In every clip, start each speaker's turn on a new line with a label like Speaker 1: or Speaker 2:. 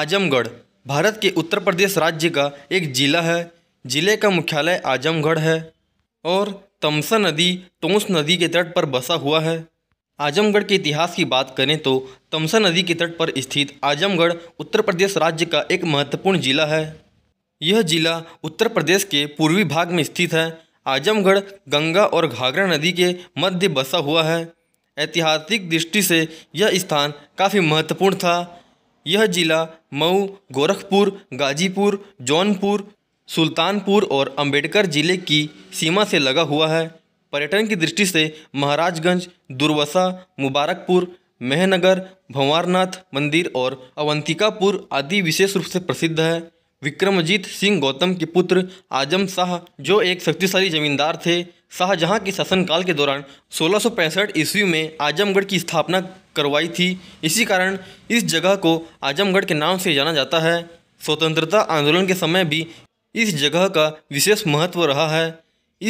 Speaker 1: आजमगढ़ भारत के उत्तर प्रदेश राज्य का एक ज़िला है ज़िले का मुख्यालय आजमगढ़ है और तमसा नदी टोंस नदी के तट पर बसा हुआ है आजमगढ़ के इतिहास की बात करें तो तमसा नदी के तट पर स्थित आजमगढ़ उत्तर प्रदेश राज्य का एक महत्वपूर्ण ज़िला है यह ज़िला उत्तर प्रदेश के पूर्वी भाग में स्थित है आजमगढ़ गंगा और घाघरा नदी के मध्य बसा हुआ है ऐतिहासिक दृष्टि से यह स्थान काफ़ी महत्वपूर्ण था यह ज़िला मऊ गोरखपुर गाजीपुर जौनपुर सुल्तानपुर और अंबेडकर ज़िले की सीमा से लगा हुआ है पर्यटन की दृष्टि से महाराजगंज दुर्वसा मुबारकपुर मेहनगर भंवरनाथ मंदिर और अवंतिकापुर आदि विशेष रूप से प्रसिद्ध है विक्रमजीत सिंह गौतम के पुत्र आजम शाह जो एक शक्तिशाली जमींदार थे शाहजहाँ के शासनकाल के दौरान सोलह ईस्वी में आजमगढ़ की स्थापना करवाई थी इसी कारण इस जगह को आजमगढ़ के नाम से जाना जाता है स्वतंत्रता आंदोलन के समय भी इस जगह का विशेष महत्व रहा है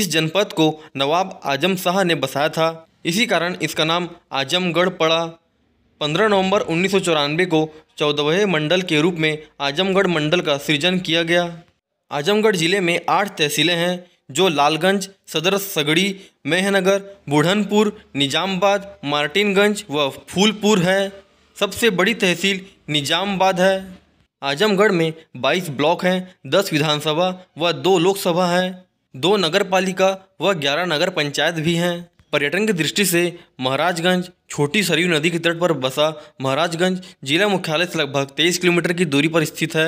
Speaker 1: इस जनपद को नवाब आजम शाह ने बसाया था इसी कारण इसका नाम आजमगढ़ पड़ा 15 नवंबर उन्नीस को चौदहवें मंडल के रूप में आजमगढ़ मंडल का सृजन किया गया आजमगढ़ ज़िले में आठ तहसीलें हैं जो लालगंज सदर सगड़ी मेहनगर बुढ़नपुर निजामबाद मार्टिनगंज व फूलपुर है सबसे बड़ी तहसील निजामबाद है आजमगढ़ में 22 ब्लॉक हैं 10 विधानसभा व दो लोकसभा हैं दो नगर पालिका व 11 नगर पंचायत भी हैं पर्यटन की दृष्टि से महाराजगंज छोटी सरयू नदी के तट पर बसा महाराजगंज जिला मुख्यालय से लगभग 23 किलोमीटर की दूरी पर स्थित है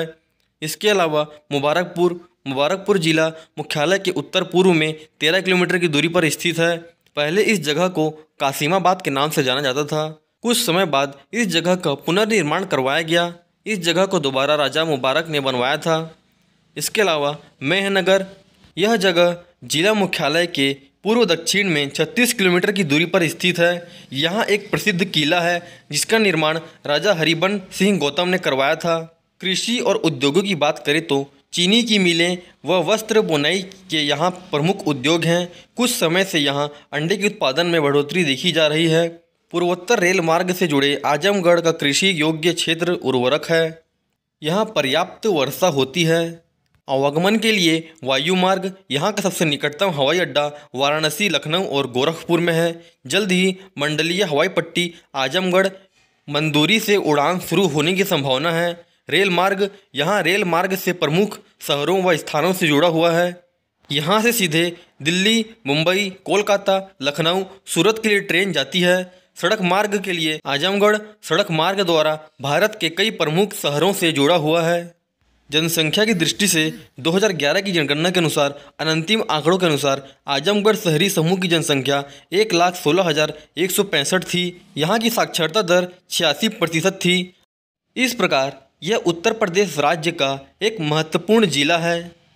Speaker 1: इसके अलावा मुबारकपुर मुबारकपुर ज़िला मुख्यालय के उत्तर पूर्व में तेरह किलोमीटर की दूरी पर स्थित है पहले इस जगह को कासिमाबाद के नाम से जाना जाता था कुछ समय बाद इस जगह का पुनर्निर्माण करवाया गया इस जगह को दोबारा राजा मुबारक ने बनवाया था इसके अलावा मेहनगर यह जगह जिला मुख्यालय के पूर्व दक्षिण में 36 किलोमीटर की दूरी पर स्थित है यहाँ एक प्रसिद्ध किला है जिसका निर्माण राजा हरिबन सिंह गौतम ने करवाया था कृषि और उद्योगों की बात करें तो चीनी की मिलें व वस्त्र बुनाई के यहाँ प्रमुख उद्योग हैं कुछ समय से यहाँ अंडे के उत्पादन में बढ़ोतरी देखी जा रही है पूर्वोत्तर रेल मार्ग से जुड़े आजमगढ़ का कृषि योग्य क्षेत्र उर्वरक है यहाँ पर्याप्त वर्षा होती है आवागमन के लिए वायु मार्ग यहाँ का सबसे निकटतम हवाई अड्डा वाराणसी लखनऊ और गोरखपुर में है जल्द ही मंडलीय हवाई पट्टी आजमगढ़ मंदूरी से उड़ान शुरू होने की संभावना है रेल मार्ग यहाँ रेल मार्ग से प्रमुख शहरों व स्थानों से जुड़ा हुआ है यहाँ से सीधे दिल्ली मुंबई कोलकाता लखनऊ सूरत के लिए ट्रेन जाती है सड़क मार्ग के लिए आजमगढ़ सड़क मार्ग द्वारा भारत के कई प्रमुख शहरों से जुड़ा हुआ है जनसंख्या की दृष्टि से 2011 की जनगणना के अनुसार अनंतिम आंकड़ों के अनुसार आजमगढ़ शहरी समूह की जनसंख्या एक लाख सोलह हज़ार एक सौ पैंसठ थी यहाँ की साक्षरता दर छियासी प्रतिशत थी इस प्रकार यह उत्तर प्रदेश राज्य का एक महत्वपूर्ण ज़िला है